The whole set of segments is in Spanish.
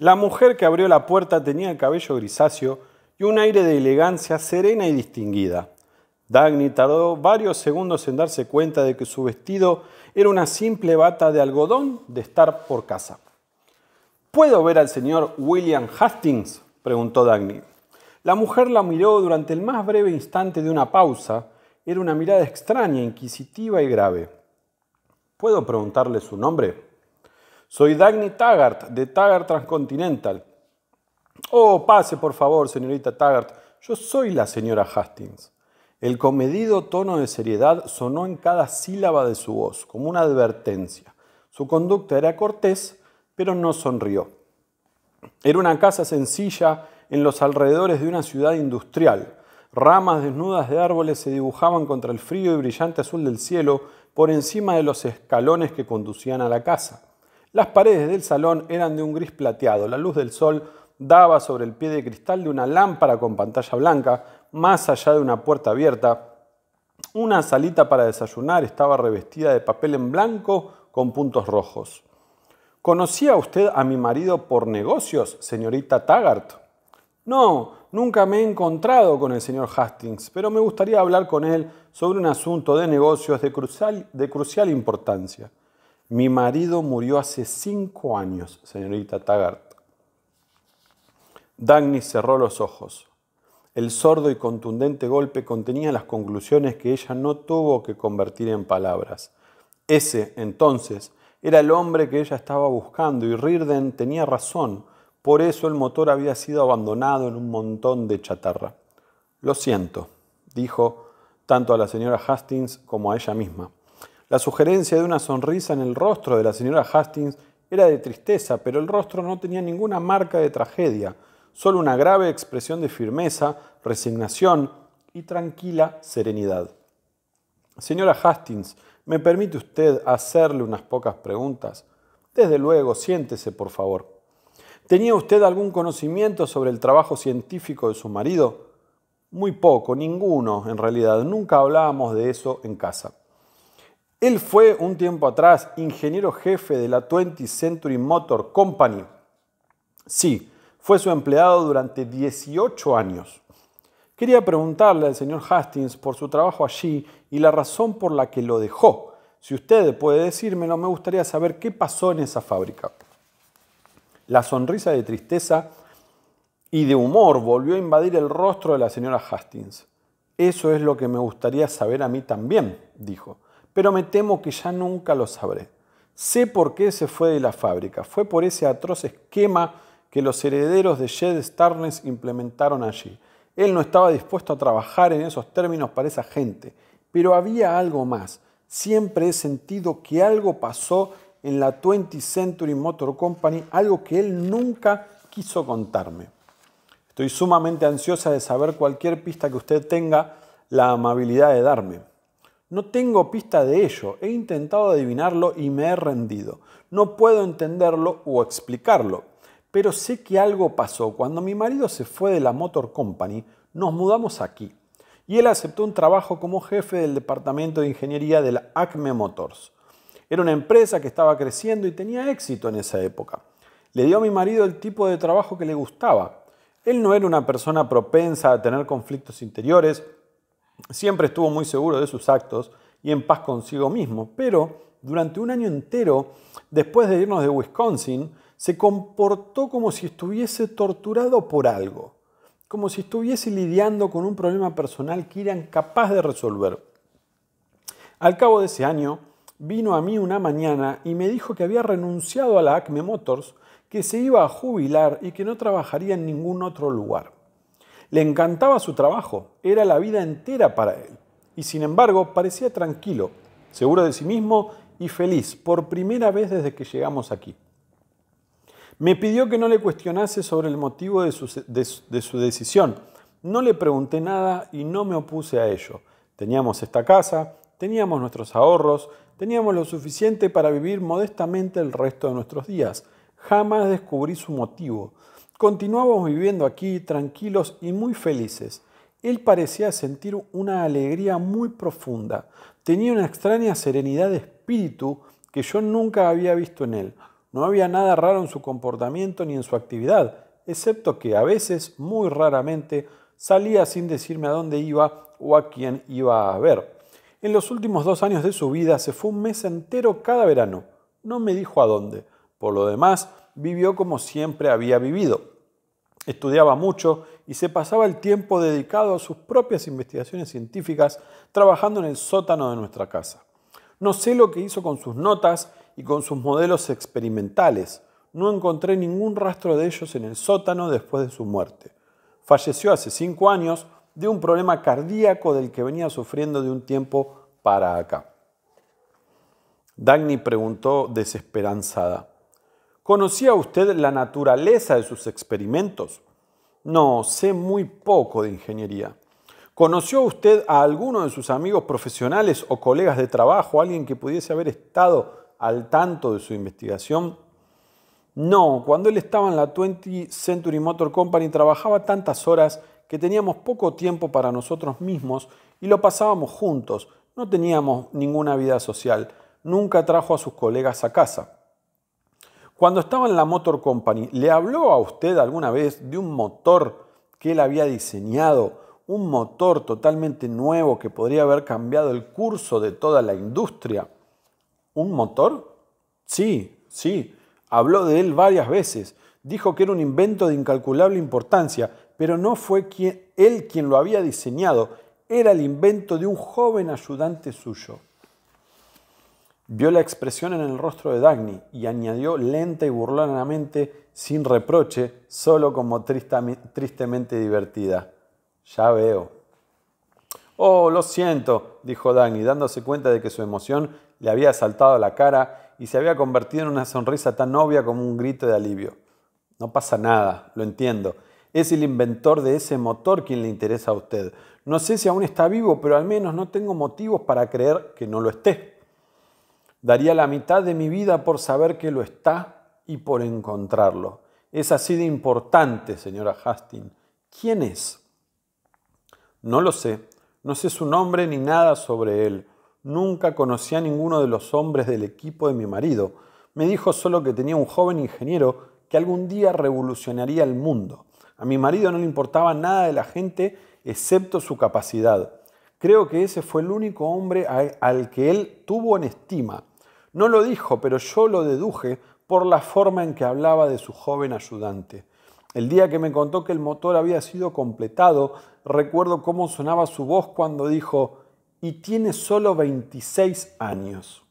La mujer que abrió la puerta tenía el cabello grisáceo y un aire de elegancia serena y distinguida. Dagny tardó varios segundos en darse cuenta de que su vestido era una simple bata de algodón de estar por casa. ¿Puedo ver al señor William Hastings? preguntó Dagny. La mujer la miró durante el más breve instante de una pausa. Era una mirada extraña, inquisitiva y grave. ¿Puedo preguntarle su nombre? Soy Dagny Taggart, de Taggart Transcontinental. Oh, pase, por favor, señorita Taggart. Yo soy la señora Hastings. El comedido tono de seriedad sonó en cada sílaba de su voz, como una advertencia. Su conducta era cortés, pero no sonrió. Era una casa sencilla en los alrededores de una ciudad industrial. Ramas desnudas de árboles se dibujaban contra el frío y brillante azul del cielo por encima de los escalones que conducían a la casa. Las paredes del salón eran de un gris plateado. La luz del sol daba sobre el pie de cristal de una lámpara con pantalla blanca, más allá de una puerta abierta. Una salita para desayunar estaba revestida de papel en blanco con puntos rojos. ¿Conocía usted a mi marido por negocios, señorita Taggart? No, nunca me he encontrado con el señor Hastings, pero me gustaría hablar con él sobre un asunto de negocios de crucial, de crucial importancia. Mi marido murió hace cinco años, señorita Taggart. Dagny cerró los ojos. El sordo y contundente golpe contenía las conclusiones que ella no tuvo que convertir en palabras. Ese, entonces, era el hombre que ella estaba buscando y Rirden tenía razón. Por eso el motor había sido abandonado en un montón de chatarra. Lo siento, dijo tanto a la señora Hastings como a ella misma. La sugerencia de una sonrisa en el rostro de la señora Hastings era de tristeza, pero el rostro no tenía ninguna marca de tragedia, solo una grave expresión de firmeza, resignación y tranquila serenidad. Señora Hastings, ¿me permite usted hacerle unas pocas preguntas? Desde luego, siéntese, por favor. ¿Tenía usted algún conocimiento sobre el trabajo científico de su marido? Muy poco, ninguno, en realidad. Nunca hablábamos de eso en casa. Él fue un tiempo atrás ingeniero jefe de la 20 Century Motor Company. Sí, fue su empleado durante 18 años. Quería preguntarle al señor Hastings por su trabajo allí y la razón por la que lo dejó. Si usted puede decírmelo, me gustaría saber qué pasó en esa fábrica. La sonrisa de tristeza y de humor volvió a invadir el rostro de la señora Hastings. Eso es lo que me gustaría saber a mí también, dijo pero me temo que ya nunca lo sabré. Sé por qué se fue de la fábrica. Fue por ese atroz esquema que los herederos de Jed Starnes implementaron allí. Él no estaba dispuesto a trabajar en esos términos para esa gente, pero había algo más. Siempre he sentido que algo pasó en la 20th Century Motor Company, algo que él nunca quiso contarme. Estoy sumamente ansiosa de saber cualquier pista que usted tenga la amabilidad de darme. No tengo pista de ello, he intentado adivinarlo y me he rendido. No puedo entenderlo o explicarlo, pero sé que algo pasó. Cuando mi marido se fue de la Motor Company, nos mudamos aquí y él aceptó un trabajo como jefe del departamento de ingeniería de la Acme Motors. Era una empresa que estaba creciendo y tenía éxito en esa época. Le dio a mi marido el tipo de trabajo que le gustaba. Él no era una persona propensa a tener conflictos interiores, Siempre estuvo muy seguro de sus actos y en paz consigo mismo, pero durante un año entero, después de irnos de Wisconsin, se comportó como si estuviese torturado por algo, como si estuviese lidiando con un problema personal que era incapaz de resolver. Al cabo de ese año, vino a mí una mañana y me dijo que había renunciado a la Acme Motors, que se iba a jubilar y que no trabajaría en ningún otro lugar. Le encantaba su trabajo, era la vida entera para él, y sin embargo parecía tranquilo, seguro de sí mismo y feliz, por primera vez desde que llegamos aquí. Me pidió que no le cuestionase sobre el motivo de su, de su decisión. No le pregunté nada y no me opuse a ello. Teníamos esta casa, teníamos nuestros ahorros, teníamos lo suficiente para vivir modestamente el resto de nuestros días. Jamás descubrí su motivo. Continuamos viviendo aquí tranquilos y muy felices. Él parecía sentir una alegría muy profunda. Tenía una extraña serenidad de espíritu que yo nunca había visto en él. No había nada raro en su comportamiento ni en su actividad, excepto que a veces, muy raramente, salía sin decirme a dónde iba o a quién iba a ver. En los últimos dos años de su vida se fue un mes entero cada verano. No me dijo a dónde. Por lo demás, vivió como siempre había vivido. Estudiaba mucho y se pasaba el tiempo dedicado a sus propias investigaciones científicas trabajando en el sótano de nuestra casa. No sé lo que hizo con sus notas y con sus modelos experimentales. No encontré ningún rastro de ellos en el sótano después de su muerte. Falleció hace cinco años de un problema cardíaco del que venía sufriendo de un tiempo para acá. Dagny preguntó desesperanzada. ¿Conocía usted la naturaleza de sus experimentos? No, sé muy poco de ingeniería. ¿Conoció usted a alguno de sus amigos profesionales o colegas de trabajo, alguien que pudiese haber estado al tanto de su investigación? No, cuando él estaba en la 20 Century Motor Company trabajaba tantas horas que teníamos poco tiempo para nosotros mismos y lo pasábamos juntos. No teníamos ninguna vida social. Nunca trajo a sus colegas a casa. Cuando estaba en la Motor Company, ¿le habló a usted alguna vez de un motor que él había diseñado? Un motor totalmente nuevo que podría haber cambiado el curso de toda la industria. ¿Un motor? Sí, sí. Habló de él varias veces. Dijo que era un invento de incalculable importancia, pero no fue él quien lo había diseñado. Era el invento de un joven ayudante suyo. Vio la expresión en el rostro de Dagny y añadió lenta y burlonamente, sin reproche, solo como tristemente divertida. Ya veo. Oh, lo siento, dijo Dagny, dándose cuenta de que su emoción le había saltado a la cara y se había convertido en una sonrisa tan obvia como un grito de alivio. No pasa nada, lo entiendo. Es el inventor de ese motor quien le interesa a usted. No sé si aún está vivo, pero al menos no tengo motivos para creer que no lo esté. Daría la mitad de mi vida por saber que lo está y por encontrarlo. Es así de importante, señora Hastings. ¿Quién es? No lo sé. No sé su nombre ni nada sobre él. Nunca conocí a ninguno de los hombres del equipo de mi marido. Me dijo solo que tenía un joven ingeniero que algún día revolucionaría el mundo. A mi marido no le importaba nada de la gente excepto su capacidad. Creo que ese fue el único hombre al que él tuvo en estima. No lo dijo, pero yo lo deduje por la forma en que hablaba de su joven ayudante. El día que me contó que el motor había sido completado, recuerdo cómo sonaba su voz cuando dijo, y tiene solo 26 años.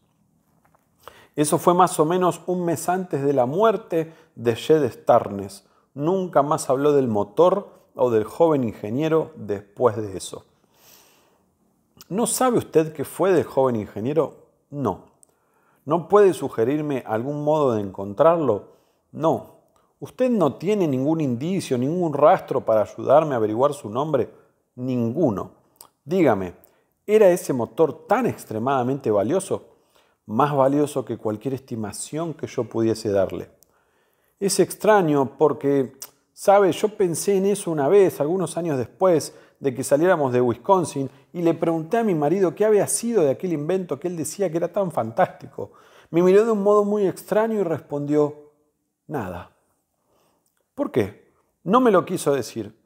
Eso fue más o menos un mes antes de la muerte de Jed Starnes. Nunca más habló del motor o del joven ingeniero después de eso. ¿No sabe usted qué fue del joven ingeniero? No. ¿No puede sugerirme algún modo de encontrarlo? No. ¿Usted no tiene ningún indicio, ningún rastro para ayudarme a averiguar su nombre? Ninguno. Dígame, ¿era ese motor tan extremadamente valioso? Más valioso que cualquier estimación que yo pudiese darle. Es extraño porque, sabe, yo pensé en eso una vez, algunos años después, de que saliéramos de Wisconsin y le pregunté a mi marido qué había sido de aquel invento que él decía que era tan fantástico. Me miró de un modo muy extraño y respondió, nada. ¿Por qué? No me lo quiso decir.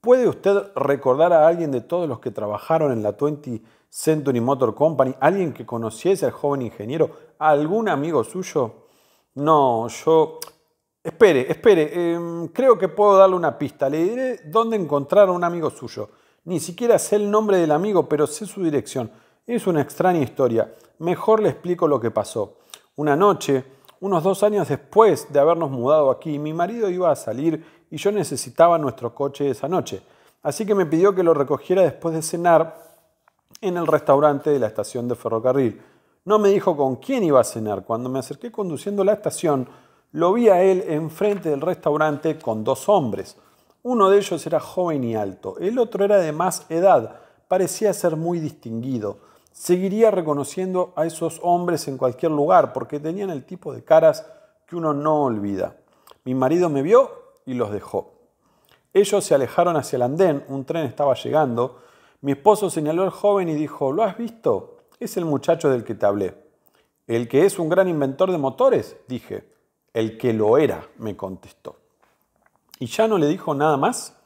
¿Puede usted recordar a alguien de todos los que trabajaron en la 20 Century Motor Company, alguien que conociese al joven ingeniero, algún amigo suyo? No, yo Espere, espere, em, creo que puedo darle una pista. Le diré dónde encontrar a un amigo suyo. Ni siquiera sé el nombre del amigo, pero sé su dirección. Es una extraña historia. Mejor le explico lo que pasó. Una noche, unos dos años después de habernos mudado aquí, mi marido iba a salir y yo necesitaba nuestro coche esa noche. Así que me pidió que lo recogiera después de cenar en el restaurante de la estación de ferrocarril. No me dijo con quién iba a cenar. Cuando me acerqué conduciendo a la estación, lo vi a él enfrente del restaurante con dos hombres. Uno de ellos era joven y alto, el otro era de más edad, parecía ser muy distinguido. Seguiría reconociendo a esos hombres en cualquier lugar porque tenían el tipo de caras que uno no olvida. Mi marido me vio y los dejó. Ellos se alejaron hacia el andén, un tren estaba llegando. Mi esposo señaló al joven y dijo, ¿lo has visto? Es el muchacho del que te hablé. El que es un gran inventor de motores, dije. El que lo era, me contestó. Y ya no le dijo nada más.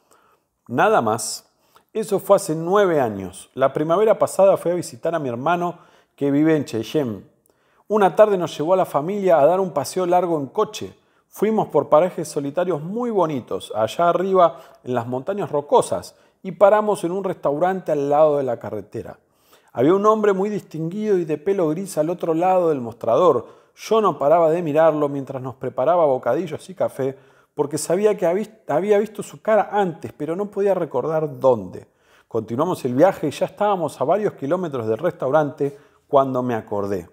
Nada más. Eso fue hace nueve años. La primavera pasada fui a visitar a mi hermano que vive en Cheyenne. Una tarde nos llevó a la familia a dar un paseo largo en coche. Fuimos por parajes solitarios muy bonitos, allá arriba en las montañas rocosas, y paramos en un restaurante al lado de la carretera. Había un hombre muy distinguido y de pelo gris al otro lado del mostrador, yo no paraba de mirarlo mientras nos preparaba bocadillos y café, porque sabía que había visto su cara antes, pero no podía recordar dónde. Continuamos el viaje y ya estábamos a varios kilómetros del restaurante cuando me acordé.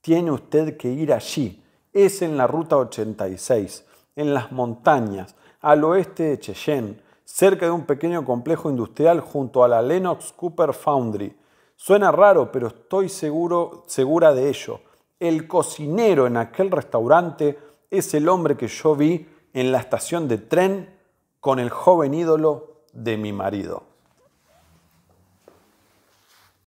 Tiene usted que ir allí. Es en la ruta 86, en las montañas, al oeste de Cheyenne, cerca de un pequeño complejo industrial junto a la Lennox Cooper Foundry. Suena raro, pero estoy seguro, segura de ello el cocinero en aquel restaurante es el hombre que yo vi en la estación de tren con el joven ídolo de mi marido.